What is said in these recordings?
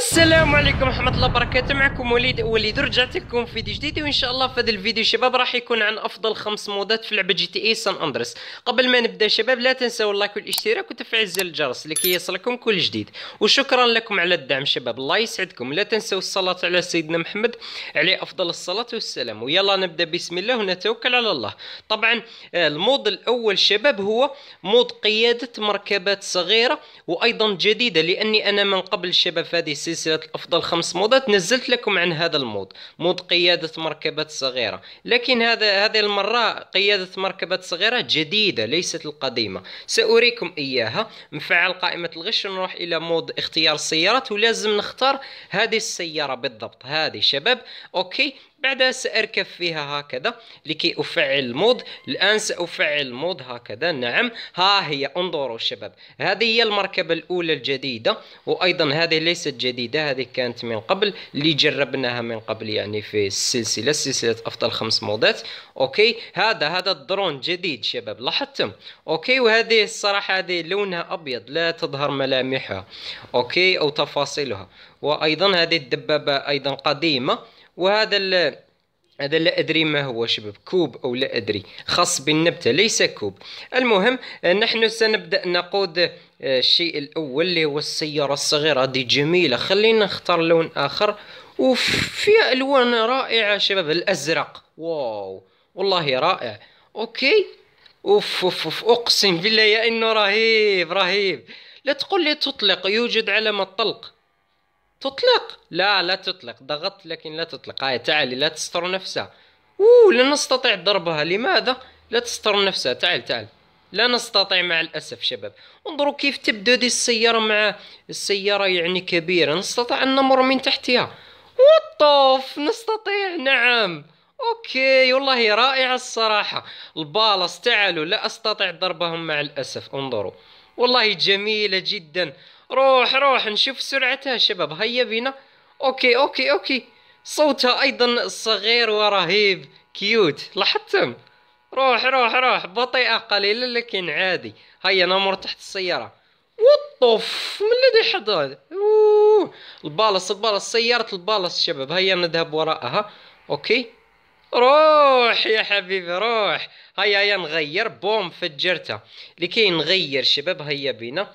السلام عليكم ورحمة الله وبركاته معكم وليد وليد رجعت لكم في فيديو جديد وان شاء الله في هذا الفيديو شباب راح يكون عن افضل خمس مودات في لعبة جي تي اي سان اندرس قبل ما نبدا شباب لا تنسوا اللايك والاشتراك وتفعيل زر الجرس لكي يصلكم كل جديد وشكرا لكم على الدعم شباب الله يسعدكم لا تنسوا الصلاة على سيدنا محمد عليه افضل الصلاة والسلام ويلا نبدا بسم الله ونتوكل على الله طبعا آه، المود الاول شباب هو مود قيادة مركبات صغيرة وايضا جديدة لاني انا من قبل شباب هذه سلسله افضل خمس موضات نزلت لكم عن هذا المود مود قياده مركبات صغيره لكن هذا هذه المره قياده مركبات صغيره جديده ليست القديمه ساريكم اياها نفعل قائمه الغش نروح الى مود اختيار السيارات ولازم نختار هذه السياره بالضبط هذه شباب اوكي بعدها سأركب فيها هكذا لكي أفعل مود الآن سأفعل مود هكذا نعم ها هي انظروا شباب هذه هي المركبة الأولى الجديدة وأيضا هذه ليست جديدة هذه كانت من قبل اللي جربناها من قبل يعني في السلسلة سلسلة أفضل خمس مودات أوكي هذا هذا الدرون جديد شباب لاحظتم أوكي وهذه الصراحة هذه لونها أبيض لا تظهر ملامحها أوكي أو تفاصيلها وأيضا هذه الدبابة أيضا قديمة وهذا ال هذا لا أدري ما هو شباب كوب أو لا أدري خاص بالنبتة ليس كوب المهم آه، نحن سنبدأ نقود آه، الشيء الأول اللي هو السيارة الصغيرة دي جميلة خلينا نختار لون آخر وفي ألوان رائعة شباب الأزرق واو والله رائع أوكي أوف أوف, أوف. أقسم بالله يا إنه رهيب رهيب لا تقول لي تطلق يوجد علامة طلق تطلق لا لا تطلق ضغطت لكن لا تطلق هاي تعالي لا تستر نفسها اوه لا نستطيع ضربها لماذا لا تستر نفسها تعال تعال لا نستطيع مع الأسف شباب انظروا كيف تبدو دي السيارة مع السيارة يعني كبيرة نستطيع أن نمر من تحتها وطوف نستطيع نعم اوكي والله رائعة الصراحة البالص تعالوا لا استطيع ضربهم مع الأسف انظروا والله جميلة جدا روح روح نشوف سرعتها شباب هيا بينا اوكي اوكي اوكي صوتها ايضا صغير ورهيب كيوت لاحظتم روح روح روح بطيئة قليلا لكن عادي هيا نمر تحت السيارة وطف من الذي حدث البالص البالص سيارة البالص شباب هيا نذهب وراءها اوكي روح يا حبيبي روح هيا هيا نغير بوم فجرتها لكي نغير شباب هيا بينا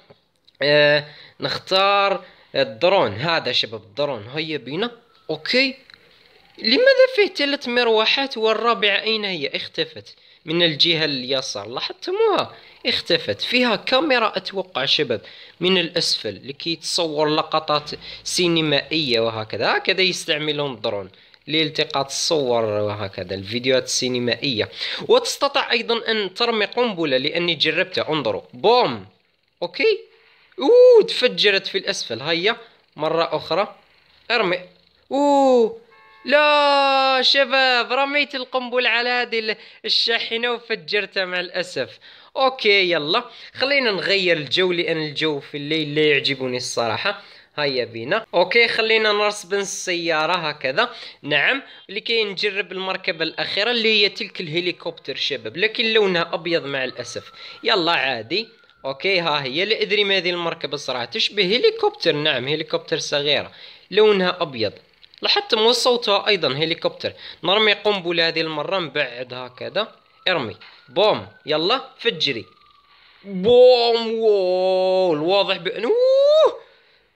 آه، نختار الدرون هذا شباب الدرون هيا بينا اوكي لماذا فيه ثلاث مروحات والرابعة اين هي اختفت من الجهة اليسار لاحظتموها اختفت فيها كاميرا اتوقع شباب من الاسفل لكي تصور لقطات سينمائية وهكذا هكذا يستعملون الدرون لالتقاط الصور وهكذا الفيديوهات السينمائية وتستطع ايضا ان ترمي قنبلة لاني جربتها انظروا بوم اوكي اوه تفجرت في الاسفل هيا مرة اخرى ارمي اوه لا شباب رميت القنبلة على هذه الشاحنة وفجرتها مع الأسف أوكي يلا خلينا نغير الجو لأن الجو في الليل لا يعجبني الصراحة هيا بينا اوكي خلينا نرسبن السيارة هكذا نعم لكي نجرب المركبة الاخيرة اللي هي تلك الهليكوبتر شباب لكن لونها ابيض مع الاسف يلا عادي اوكي ها هي ما هذه المركبه الصراحه تشبه هليكوبتر نعم هليكوبتر صغيره لونها ابيض لاحظت مو صوتها ايضا هليكوبتر نرمي قنبله هذه المره نبعد هكذا ارمي بوم يلا فجري بوم واو الواضح بان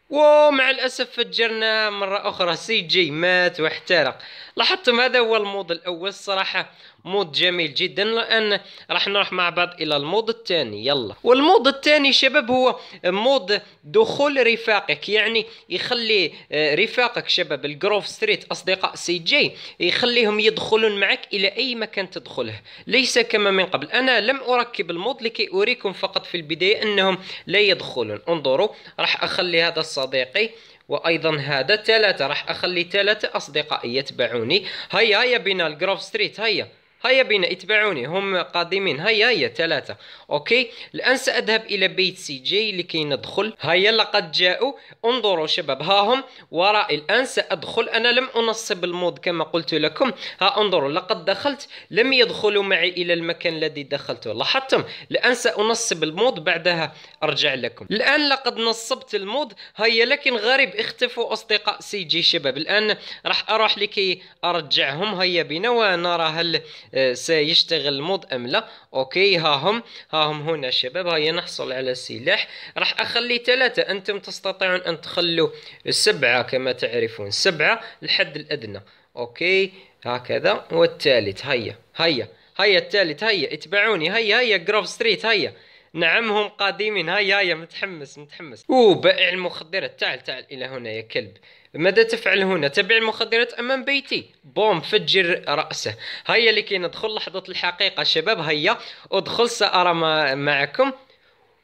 واو مع الاسف فجرنا مره اخرى سي جي مات واحترق لاحظتم هذا هو المود الاول الصراحه مود جميل جدا لان راح نروح مع بعض الى المود الثاني يلا والمود الثاني شباب هو مود دخول رفاقك يعني يخلي آه، رفاقك شباب الجروف ستريت اصدقاء سي جي يخليهم يدخلون معك الى اي مكان تدخله ليس كما من قبل انا لم اركب المود لكي اريكم فقط في البدايه انهم لا يدخلون انظروا راح اخلي هذا صديقي وايضا هذا ثلاثة راح اخلي ثلاثة اصدقائي يتبعوني هيا هيا بنا الجروف ستريت هيا هيا بنا اتبعوني هم قادمين هيا هيا ثلاثة اوكي الان ساذهب الى بيت سي جي لكي ندخل هيا لقد جاءوا انظروا شباب ها هم وراء الان سادخل انا لم انصب المود كما قلت لكم ها انظروا لقد دخلت لم يدخلوا معي الى المكان الذي دخلته لاحظتم الان سانصب المود بعدها ارجع لكم الان لقد نصبت المود هيا لكن غريب اختفوا اصدقاء سي جي شباب الان راح اروح لكي ارجعهم هيا بنا ونرى هل آه، سيشتغل المود ام لا اوكي ها هم ها هم هنا شباب هيا نحصل على سلاح راح اخلي ثلاثة انتم تستطيعون ان تخلوا سبعة كما تعرفون سبعة الحد الادنى اوكي هكذا والثالث هيا هيا هيا الثالث هيا اتبعوني هيا هيا جروف ستريت هيا نعم هم قادمين هيا هيا متحمس متحمس بائع المخدرات تعال تعال الى هنا يا كلب ماذا تفعل هنا؟ تبيع المخدرات أمام بيتي بوم فجر رأسه هيا لكي ندخل لحظة الحقيقة شباب هيا ادخل سأرى معكم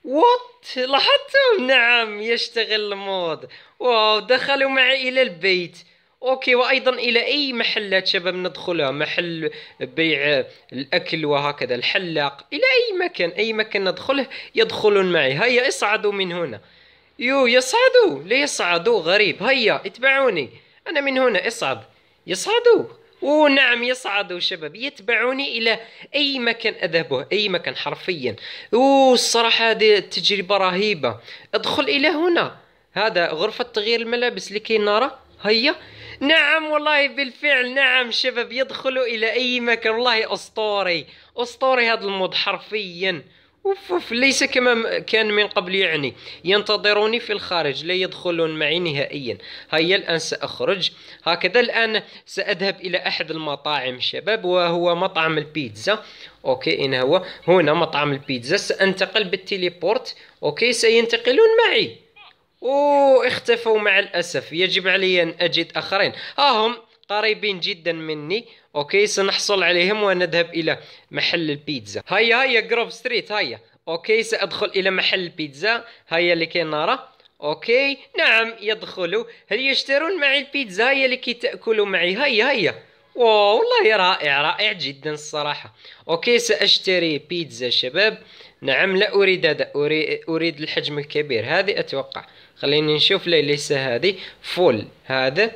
وات لاحظتم نعم يشتغل المود واو دخلوا معي إلى البيت اوكي وايضا الى اي محلات شباب ندخلها محل بيع الاكل وهكذا الحلاق الى اي مكان اي مكان ندخله يدخلون معي هيا اصعدوا من هنا يو يصعدوا ليصعدوا غريب هيا اتبعوني أنا من هنا اصعد يصعدوا ونعم يصعدوا شباب يتبعوني الى اي مكان اذهبه اي مكان حرفيا والصراحه هذه التجربه رهيبه ادخل الى هنا هذا غرفه تغيير الملابس لكي نرى هيا نعم والله بالفعل نعم شباب يدخلوا الى اي مكان والله اسطوري اسطوري هذا المود حرفيا أوف أوف ليس كما كان من قبل يعني ينتظروني في الخارج لا يدخلون معي نهائيا هيا الآن سأخرج هكذا الآن سأذهب إلى أحد المطاعم شباب وهو مطعم البيتزا أوكي إن هو هنا مطعم البيتزا سأنتقل بالتليبورت أوكي سينتقلون معي أوه اختفوا مع الأسف يجب علي أن أجد آخرين ها هم قريبين جدا مني اوكي سنحصل عليهم ونذهب الى محل البيتزا هيا هيا جروف ستريت هيا اوكي سادخل الى محل البيتزا هيا لكي نرى اوكي نعم يدخلوا هل يشترون معي البيتزا هيا لكي تاكلوا معي هيا هيا واو والله رائع رائع جدا الصراحة اوكي ساشتري بيتزا شباب نعم لا اريد هذا اريد الحجم الكبير هذه اتوقع خليني نشوف ليس هذه فول هذا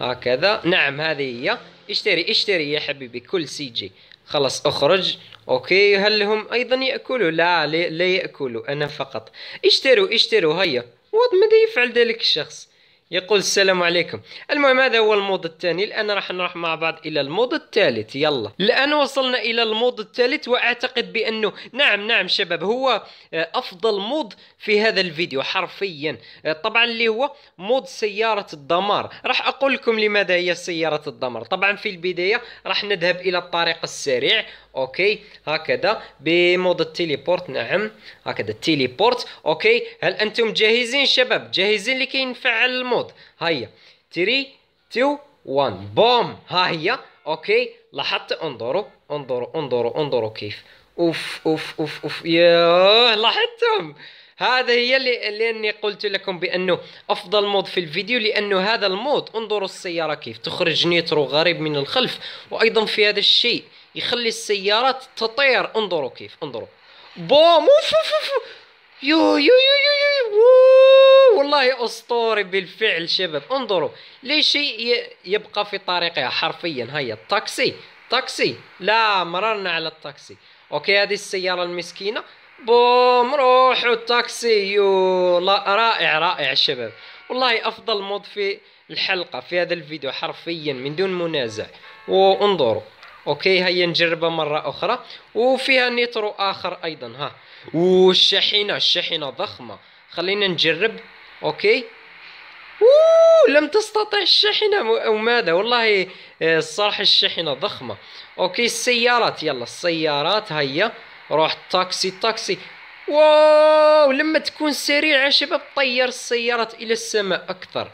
هكذا نعم هذه هي اشتري اشتري يا حبيبي كل سي جي خلاص اخرج اوكي هل هم ايضا ياكلوا لا لا ياكلوا انا فقط اشتروا اشتروا هيا وات ماذا يفعل ذلك الشخص يقول السلام عليكم المهم هذا هو المود الثاني الان راح نروح مع بعض الى المود الثالث يلا الان وصلنا الى المود الثالث واعتقد بانه نعم نعم شباب هو آه، افضل مود في هذا الفيديو حرفيا آه، طبعا اللي هو مود سياره الدمار راح اقول لكم لماذا هي سياره الدمار طبعا في البدايه راح نذهب الى الطريق السريع اوكي هكذا بمود التليبورت نعم هكذا التليبورت اوكي هل انتم جاهزين شباب جاهزين لكي نفعل المود صوت هيا 3 2 1 بوم ها هي اوكي لاحظت انظروا انظروا انظروا انظروا كيف اوف اوف اوف اوف يا لاحظتم هذا هي اللي لاني قلت لكم بانه افضل مود في الفيديو لانه هذا المود انظروا السياره كيف تخرج نيترو غريب من الخلف وايضا في هذا الشيء يخلي السيارات تطير انظروا كيف انظروا بوم اوف اوف اوف يو يو يو يو يو والله اسطوري بالفعل شباب انظروا ليش شيء يبقى في طريقها حرفيا هيا الطاكسي طاكسي لا مررنا على الطاكسي اوكي هذه السياره المسكينه بوم روحوا الطاكسي يو لا رائع رائع شباب والله افضل مود في الحلقه في هذا الفيديو حرفيا من دون منازع وانظروا اوكي هيا نجربها مرة اخرى وفيها نيترو اخر ايضا ها والشاحنة الشاحنة ضخمة خلينا نجرب اوكي أوه لم تستطع الشاحنة أو ماذا والله آه، الصراحة الشاحنة ضخمة أوكي السيارات يلا السيارات هيا روح التاكسي التاكسي واو لما تكون سريع يا شباب طير السيارات إلى السماء أكثر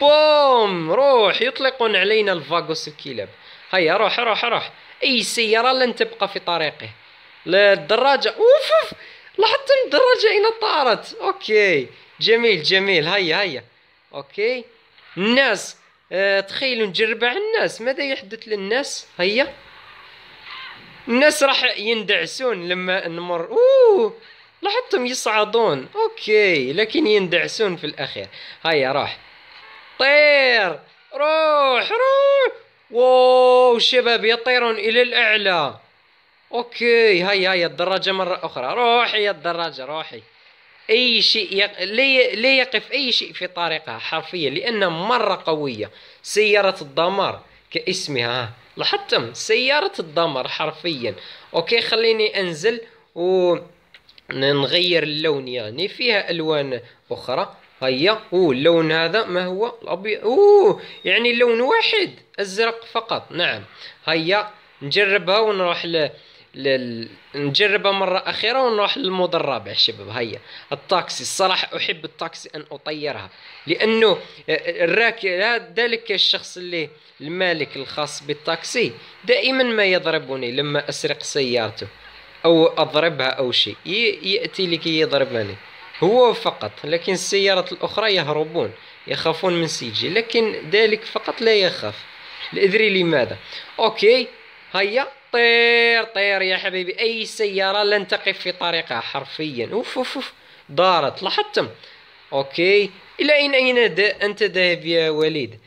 بوم روح يطلقون علينا الفاغوس الكلاب هيا روح روح روح اي سياره لن تبقى في طريقه للدراجه اوف اوف لاحظت الدراجه اين طارت اوكي جميل جميل هيا هيا اوكي الناس آه تخيلوا نجرب على الناس ماذا يحدث للناس هيا الناس راح يندعسون لما نمر اوه لاحظتهم يصعدون اوكي لكن يندعسون في الاخير هيا روح طير روح روح واو شباب يطيرون الى الاعلى اوكي هاي هاي الدراجه مره اخرى روحي يا الدراجه روحي اي شيء يق... لي... لي يقف اي شيء في طريقها حرفيا لانها مره قويه سياره الدمار كاسمها لاحظتم سياره الدمار حرفيا اوكي خليني انزل و نغير اللون يعني فيها الوان اخرى هيا أوه اللون هذا ما هو الأبيض أوه يعني اللون واحد أزرق فقط نعم هيا نجربها ونروح ل... لل... نجربها مرة أخيرة ونروح للمود الرابع شباب هيا الطاكسي الصراحة أحب الطاكسي أن أطيرها لأنه آه، آه، الراكب ذلك الشخص اللي المالك الخاص بالطاكسي دائما ما يضربني لما أسرق سيارته أو أضربها أو شيء يأتي لكي يضربني هو فقط لكن السيارات الأخرى يهربون يخافون من سيجي لكن ذلك فقط لا يخاف لأدري لماذا أوكي هيا طير طير يا حبيبي أي سيارة لن تقف في طريقها حرفيا أوف أوف أوف دارت لاحظتم أوكي إلى أين أين أنت ذاهب يا وليد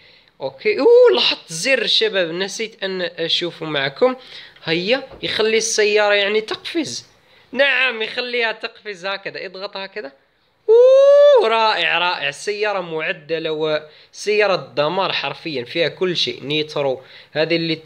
أوكي او لاحظت زر شباب نسيت أن أشوفه معكم هيا يخلي السيارة يعني تقفز نعم يخليها تقفز هكذا اضغط هكذا اوه رائع رائع سيارة معدلة وسيارة دمار حرفيا فيها كل شيء نيترو هذه اللي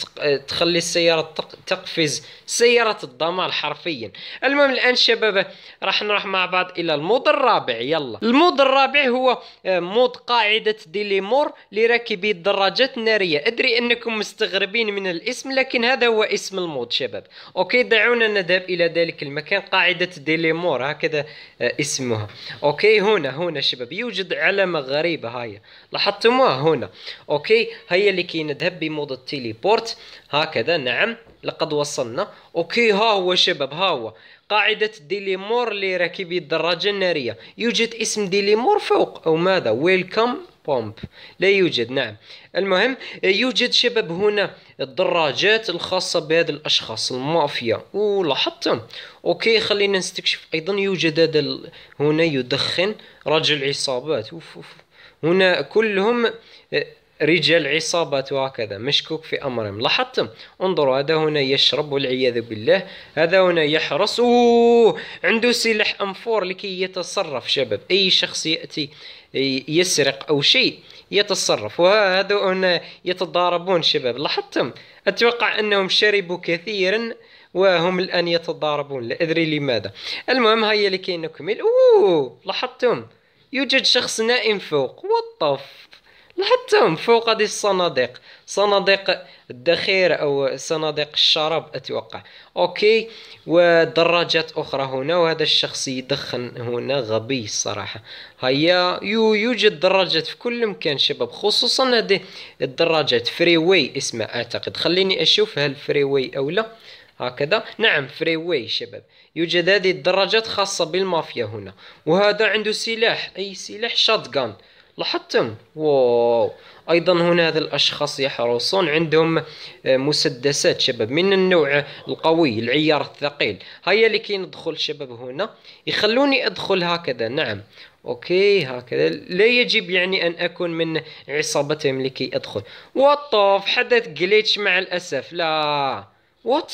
تخلي السيارة تقفز سيارة الدمار حرفيا المهم الان شباب راح نروح مع بعض الى المود الرابع يلا المود الرابع هو آه، مود قاعدة ديليمور لراكبي الدراجات النارية ادري انكم مستغربين من الاسم لكن هذا هو اسم المود شباب اوكي دعونا نذهب الى ذلك المكان قاعدة ديليمور هكذا آه، اسمها أوكي اوكي هنا هنا شباب يوجد علامه غريبه هاي لاحظتموها هنا اوكي هيا اللي كي نذهب بمود التليبورت هكذا نعم لقد وصلنا اوكي ها هو شباب ها هو قاعدة ديليمور لراكبي الدراجة النارية يوجد اسم ديليمور فوق أو ماذا ويلكم بومب لا يوجد نعم المهم يوجد شباب هنا الدراجات الخاصة بهذا الأشخاص المافيا ولاحظتم أوكي خلينا نستكشف أيضا يوجد هذا هنا يدخن رجل عصابات أوف أوف. هنا كلهم آه، رجال عصابات وهكذا مشكوك في أمرهم لاحظتم انظروا هذا هنا يشرب والعياذ بالله هذا هنا يحرس أوه عنده سلاح أنفور لكي يتصرف شباب أي شخص يأتي يسرق أو شيء يتصرف وهذون يتضاربون شباب لاحظتم أتوقع أنهم شربوا كثيرا وهم الآن يتضاربون لا أدري لماذا المهم هيا لكي نكمل أوه لاحظتم يوجد شخص نائم فوق وطف لاحظتم فوق هذه الصناديق صناديق الدخير أو صناديق الشراب أتوقع أوكي ودراجات أخرى هنا وهذا الشخص يدخن هنا غبي الصراحة هيا يوجد دراجات في كل مكان شباب خصوصا هذه الدراجات فري واي اسمها أعتقد خليني أشوف هل فري واي أو لا هكذا نعم فري واي شباب يوجد هذه الدراجات خاصة بالمافيا هنا وهذا عنده سلاح أي سلاح شاتغان لاحظتم واو ايضا هنا هذا الاشخاص يحرصون عندهم آه، مسدسات شباب من النوع القوي العيار الثقيل هيا لكي ندخل شباب هنا يخلوني ادخل هكذا نعم اوكي هكذا لا يجب يعني ان اكون من عصابتهم لكي ادخل وطوف حدث جليتش مع الاسف لا وات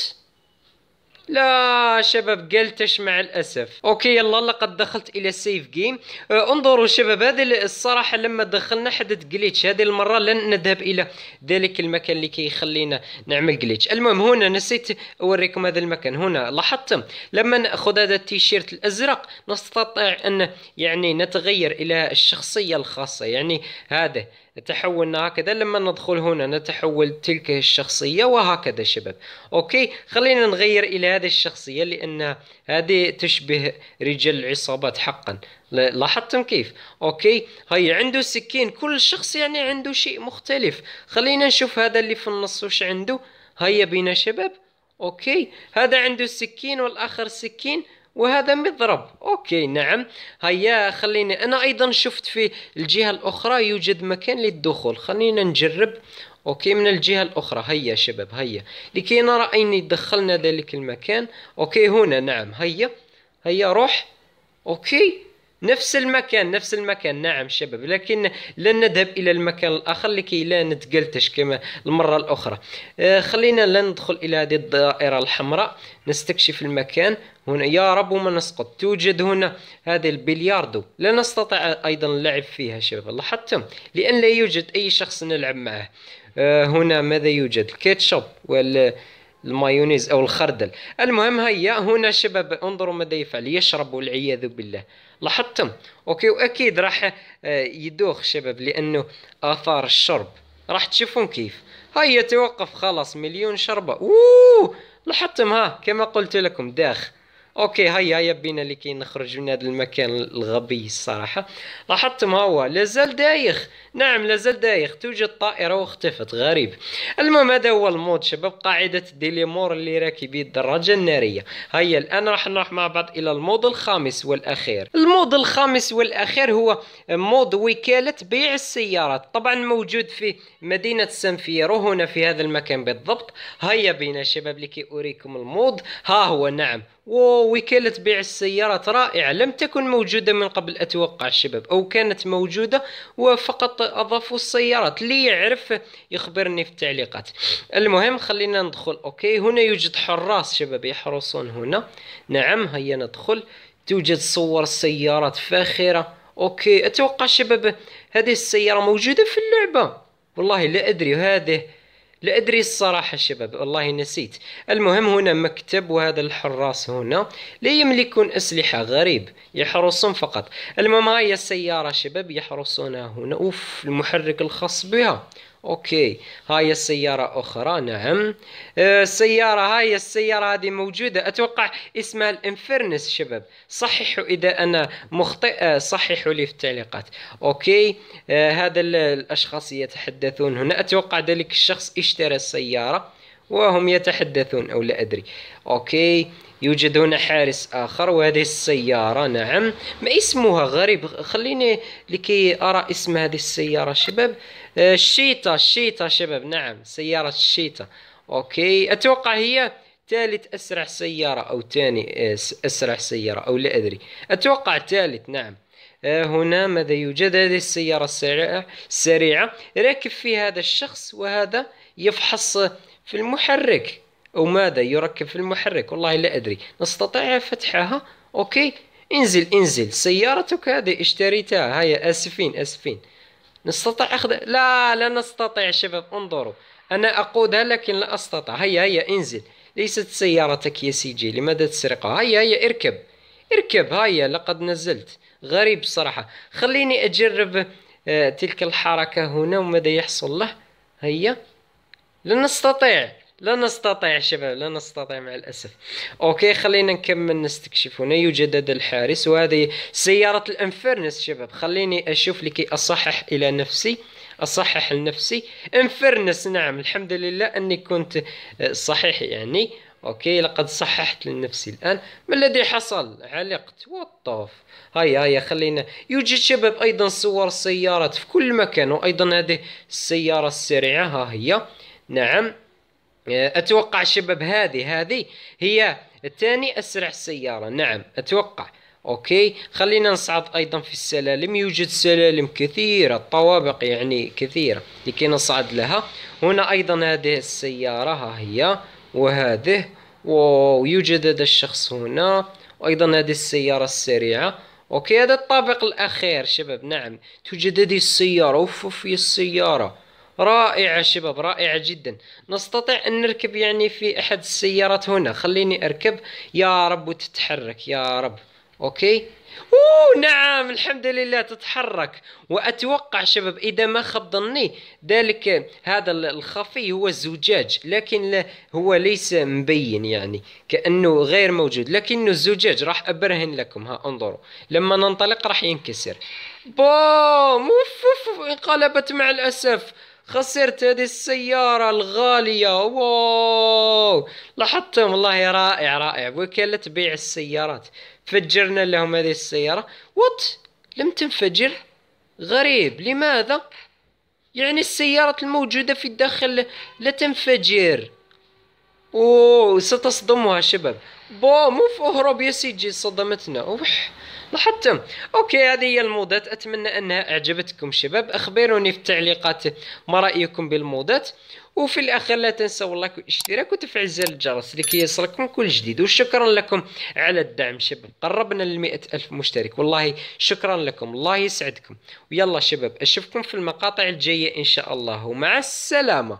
لا شباب قلتش مع الاسف اوكي يلا لقد دخلت الى سيف جيم آه انظروا شباب هذه الصراحه لما دخلنا حدث جليتش هذه المره لن نذهب الى ذلك المكان اللي كيخلينا نعمل جليتش المهم هنا نسيت اوريكم هذا المكان هنا لاحظتم لما ناخذ هذا التيشيرت الازرق نستطيع ان يعني نتغير الى الشخصيه الخاصه يعني هذا تحولنا هكذا لما ندخل هنا نتحول تلك الشخصية وهكذا شباب أوكي خلينا نغير إلى هذه الشخصية لأن هذه تشبه رجال العصابات حقا لاحظتم كيف أوكي هاي عنده سكين كل شخص يعني عنده شيء مختلف خلينا نشوف هذا اللي في النص وش عنده هيا بينا شباب أوكي هذا عنده سكين والآخر سكين وهذا مضرب اوكي نعم هيا خليني انا ايضا شفت في الجهة الاخرى يوجد مكان للدخول خلينا نجرب اوكي من الجهة الاخرى هيا شباب هيا لكي نرى اين دخلنا ذلك المكان اوكي هنا نعم هيا هيا روح اوكي نفس المكان نفس المكان نعم شباب لكن لن نذهب الى المكان الاخر لكي لا نتقلتش كما المره الاخرى آه، خلينا لا ندخل الى هذه الدائره الحمراء نستكشف المكان هنا يا رب ما نسقط توجد هنا هذه البلياردو لا نستطيع ايضا اللعب فيها شباب لاحظتم لان لا يوجد اي شخص نلعب معه آه، هنا ماذا يوجد الكاتشب ولا المايونيز او الخردل المهم هيا هنا شباب انظروا ماذا يفعل يشرب والعياذ بالله لاحظتم اوكي واكيد راح آه، يدوخ شباب لانه اثار الشرب راح تشوفون كيف هيا توقف خلاص مليون شربه اوه لاحظتم ها كما قلت لكم داخ اوكي هيا هيا بينا اللي كي نخرج من هذا المكان الغبي الصراحه لاحظتم ها هو لازال دايخ نعم لازال دايخ توجد طائره واختفت غريب المهم هذا هو المود شباب قاعده ديليمور اللي راكبي الدراجه الناريه هيا الان راح نروح مع بعض الى المود الخامس والاخير المود الخامس والاخير هو مود وكاله بيع السيارات طبعا موجود في مدينه سانفيرو هنا في هذا المكان بالضبط هيا بينا شباب لكي اريكم المود ها هو نعم ووكالة بيع السيارات رائعة لم تكن موجودة من قبل أتوقع الشباب أو كانت موجودة وفقط أضافوا السيارات اللي يعرف يخبرني في التعليقات المهم خلينا ندخل أوكي هنا يوجد حراس شباب يحرسون هنا نعم هيا ندخل توجد صور سيارات فاخرة أوكي أتوقع شباب هذه السيارة موجودة في اللعبة والله لا أدري هذه لا أدري الصراحة الشباب والله نسيت المهم هنا مكتب وهذا الحراس هنا لا يملكون أسلحة غريب يحرسون فقط المهم هاي السيارة شباب يحرسونها هنا أوف المحرك الخاص بها اوكي هاي السيارة اخرى نعم آه، السيارة هاي السيارة هذه موجودة اتوقع اسمها الانفرنس شباب صححوا اذا انا مخطئ آه، صححوا لي في التعليقات اوكي آه هذا الاشخاص يتحدثون هنا اتوقع ذلك الشخص اشترى السيارة وهم يتحدثون او لا ادري اوكي يوجد هنا حارس آخر وهذه السيارة نعم ما اسمها غريب خليني لكي أرى اسم هذه السيارة شباب الشيطة آه، الشيطة شباب نعم سيارة الشيطة أوكي أتوقع هي ثالث أسرع سيارة أو ثاني آه، أسرع سيارة أو لا أدري أتوقع ثالث نعم آه، هنا ماذا يوجد هذه السيارة السريعة, السريعة راكب فيها هذا الشخص وهذا يفحص في المحرك وماذا يركب في المحرك والله لا أدري نستطيع فتحها أوكي انزل انزل سيارتك هذه اشتريتها هيا آسفين آسفين نستطيع أخذ لا لا نستطيع شباب انظروا أنا أقودها لكن لا أستطيع هيا هيا انزل ليست سيارتك يا سيجي لماذا تسرقها هيا هيا اركب اركب هيا لقد نزلت غريب صراحة خليني أجرب آه، تلك الحركة هنا وماذا يحصل له هيا لن نستطيع لا نستطيع شباب لا نستطيع مع الأسف أوكي خلينا نكمل نستكشف هنا يوجد هذا الحارس وهذه سيارة الانفيرنس شباب خليني أشوف لكي أصحح إلى نفسي أصحح لنفسي انفيرنس نعم الحمد لله أني كنت آه، صحيح يعني اوكي لقد صححت لنفسي الان ما الذي حصل علقت وطف هيا هيا خلينا يوجد شباب ايضا صور السيارات في كل مكان وايضا هذه السياره السريعه ها هي نعم اتوقع الشباب هذه هذه هي الثاني اسرع سياره نعم اتوقع اوكي خلينا نصعد ايضا في السلالم يوجد سلالم كثيرة طوابق يعني كثيرة لكي نصعد لها هنا ايضا هذه السيارة ها هي وهذه ويوجد هذا الشخص هنا وايضا هذه السيارة السريعة اوكي هذا الطابق الاخير شباب نعم توجد هذه السيارة اوف في السيارة رائعة شباب رائعة جدا نستطيع أن نركب يعني في أحد السيارات هنا خليني أركب يا رب وتتحرك يا رب أوكي أوه نعم الحمد لله تتحرك وأتوقع شباب إذا ما خب ظني ذلك هذا الخفي هو الزجاج لكن هو ليس مبين يعني كأنه غير موجود لكنه الزجاج راح أبرهن لكم ها انظروا لما ننطلق راح ينكسر بوم انقلبت مع الأسف خسرت هذه السيارة الغالية واو لاحظتم والله رائع رائع وكالة بيع السيارات فجرنا لهم هذه السيارة وات لم تنفجر غريب لماذا يعني السيارات الموجودة في الداخل لا تنفجر اوه ستصدمها شباب بو بوم اهرب يا سيدي صدمتنا اوح لاحظتم اوكي هذه هي الموضات اتمنى انها اعجبتكم شباب اخبروني في التعليقات ما رايكم بالموضات وفي الاخير لا تنسوا اللايك والاشتراك وتفعيل زر الجرس لكي يصلكم كل جديد وشكرا لكم على الدعم شباب قربنا ل ألف مشترك والله شكرا لكم الله يسعدكم ويلا شباب اشوفكم في المقاطع الجايه ان شاء الله ومع السلامه